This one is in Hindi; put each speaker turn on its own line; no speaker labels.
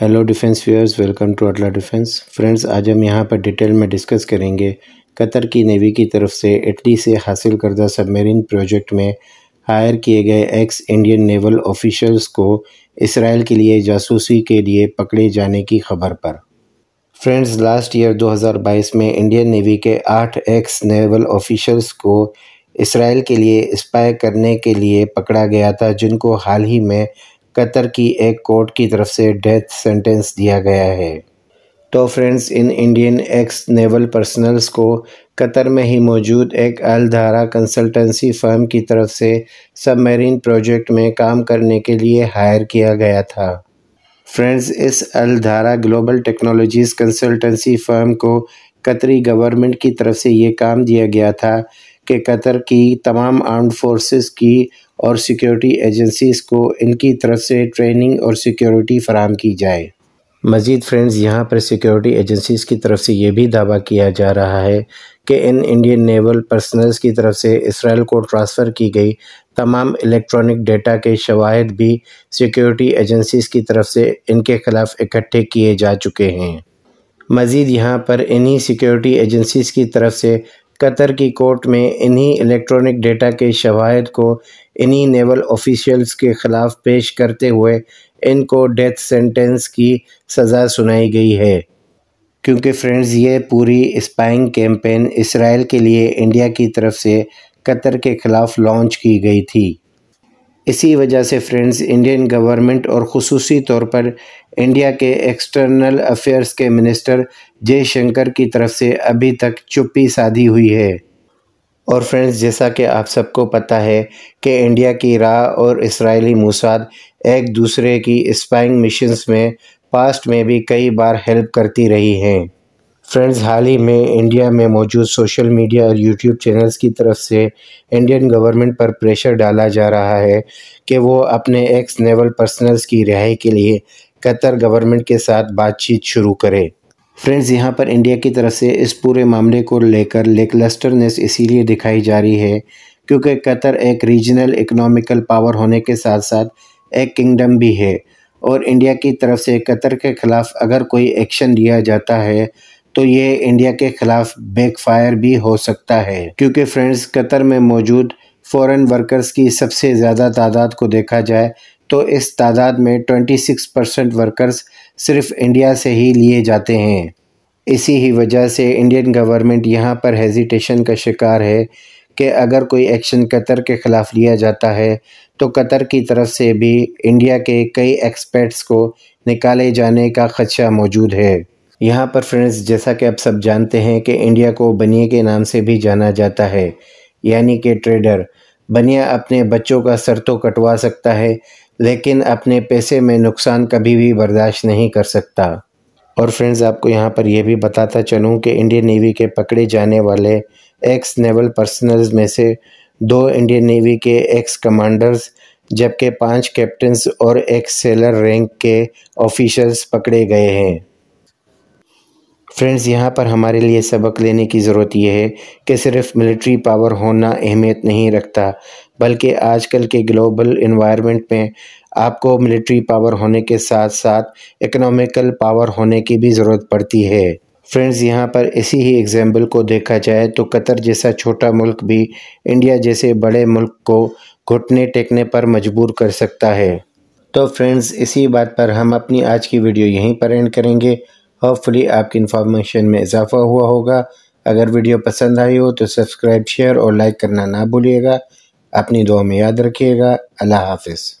hello defence viewers welcome to अटला डिफेंस फ्रेंड्स आज हम यहाँ पर डिटेल में डिस्कस करेंगे कतर की नेवी की तरफ से इटली से हासिल करदा सबमरीन प्रोजेक्ट में हायर किए गए एक्स इंडियन नेवल ऑफिशल्स को इसराइल के लिए जासूसी के लिए पकड़े जाने की खबर पर फ्रेंड्स लास्ट ईयर 2022 में इंडियन नेवी के आठ एक्स नेवल ऑफिशल्स को इसराइल के लिए स्पाई करने के लिए पकड़ा गया था जिनको हाल ही में कतर की एक कोर्ट की तरफ से डेथ सेंटेंस दिया गया है तो फ्रेंड्स इन इंडियन एक्स नेवल पर्सनल्स को कतर में ही मौजूद एक अलधारा कंसल्टेंसी फर्म की तरफ से सबमरीन प्रोजेक्ट में काम करने के लिए हायर किया गया था फ्रेंड्स इस Al Dahra global technologies consultancy firm को कतरी गवर्नमेंट की तरफ से ये काम दिया गया था कि कतर की तमाम आर्म्ड फोर्सेस की और सिक्योरिटी एजेंसीज़ को इनकी तरफ से ट्रेनिंग और सिक्योरिटी फराम की जाए मज़ीद फ्रेंड्स यहाँ पर सिक्योरिटी एजेंसीज़ की तरफ से ये भी दावा किया जा रहा है कि इन इंडियन नेवल पर्सनल्स की तरफ से इसराइल को ट्रांसफ़र की गई तमाम इलेक्ट्रॉनिक डेटा के शवाहद भी सिक्योरिटी एजेंसीज़ की तरफ से इनके ख़िलाफ़ इकट्ठे किए जा चुके हैं मज़ीद यहाँ पर इन्हीं सिक्योरिटी एजेंसीज़ की तरफ से कतर की कोर्ट में इन्हीं इलेक्ट्रॉनिक डेटा के शवाहद को इन्हीं नेवल ऑफिशियल्स के ख़िलाफ़ पेश करते हुए इनको डेथ सेंटेंस की सज़ा सुनाई गई है क्योंकि फ्रेंड्स ये पूरी स्पाइंग कैंपेन इसराइल के लिए इंडिया की तरफ से कतर के ख़िलाफ़ लॉन्च की गई थी इसी वजह से फ्रेंड्स इंडियन गवर्नमेंट और खसूस तौर पर इंडिया के एक्सटर्नल अफेयर्स के मिनिस्टर जयशंकर की तरफ से अभी तक चुप्पी साधी हुई है और फ्रेंड्स जैसा कि आप सबको पता है कि इंडिया की राह और इसराइली मसाद एक दूसरे की स्पाइंग मिशंस में पास्ट में भी कई बार हेल्प करती रही हैं फ्रेंड्स हाल ही में इंडिया में मौजूद सोशल मीडिया और यूट्यूब चैनल्स की तरफ से इंडियन गवर्नमेंट पर प्रेशर डाला जा रहा है कि वो अपने एक्स नेवल पर्सनल्स की रिहाई के लिए कतर गवर्नमेंट के साथ बातचीत शुरू करें फ्रेंड्स यहाँ पर इंडिया की तरफ से इस पूरे मामले को लेकर लेकलस्टरनेस इसीलिए दिखाई जा रही है क्योंकि कतर एक रीजनल इकोनॉमिकल पावर होने के साथ साथ एक किंगडम भी है और इंडिया की तरफ से कतर के ख़िलाफ़ अगर कोई एक्शन लिया जाता है तो ये इंडिया के खिलाफ बैकफायर भी हो सकता है क्योंकि फ्रेंड्स कतर में मौजूद फॉरेन वर्कर्स की सबसे ज़्यादा तादाद को देखा जाए तो इस तादाद में 26 परसेंट वर्कर्स सिर्फ इंडिया से ही लिए जाते हैं इसी ही वजह से इंडियन गवर्नमेंट यहाँ पर हेजिटेशन का शिकार है कि अगर कोई एक्शन कतर के ख़िलाफ़ लिया जाता है तो कतर की तरफ से भी इंडिया के कई एक्सपर्ट्स को निकाले जाने का खदशा मौजूद है यहाँ पर फ्रेंड्स जैसा कि आप सब जानते हैं कि इंडिया को बनिए के नाम से भी जाना जाता है यानी कि ट्रेडर बनिया अपने बच्चों का सर तो कटवा सकता है लेकिन अपने पैसे में नुकसान कभी भी बर्दाश्त नहीं कर सकता और फ्रेंड्स आपको यहाँ पर यह भी बताता चलूँ कि इंडियन नेवी के पकड़े जाने वाले एक्स नेवल पर्सनल्स में से दो इंडियन नेवी के एक्स कमांडर्स जबकि पांच कैप्टन्स और एक्स सेलर रैंक के ऑफिशल्स पकड़े गए हैं फ्रेंड्स यहाँ पर हमारे लिए सबक लेने की ज़रूरत यह है कि सिर्फ मिलिट्री पावर होना अहमियत नहीं रखता बल्कि आजकल के ग्लोबल इन्वायरमेंट में आपको मिलिट्री पावर होने के साथ साथ इकोनॉमिकल पावर होने की भी ज़रूरत पड़ती है फ्रेंड्स यहाँ पर इसी ही एग्जाम्पल को देखा जाए तो कतर जैसा छोटा मुल्क भी इंडिया जैसे बड़े मुल्क को घुटने टेकने पर मजबूर कर सकता है तो फ्रेंड्स इसी बात पर हम अपनी आज की वीडियो यहीं पर एंड करेंगे होपफुली आपकी इन्फॉर्मेशन में इजाफा हुआ होगा अगर वीडियो पसंद आई हो तो सब्सक्राइब शेयर और लाइक करना ना भूलिएगा अपनी दुआ में याद रखिएगा अल्लाह हाफिज़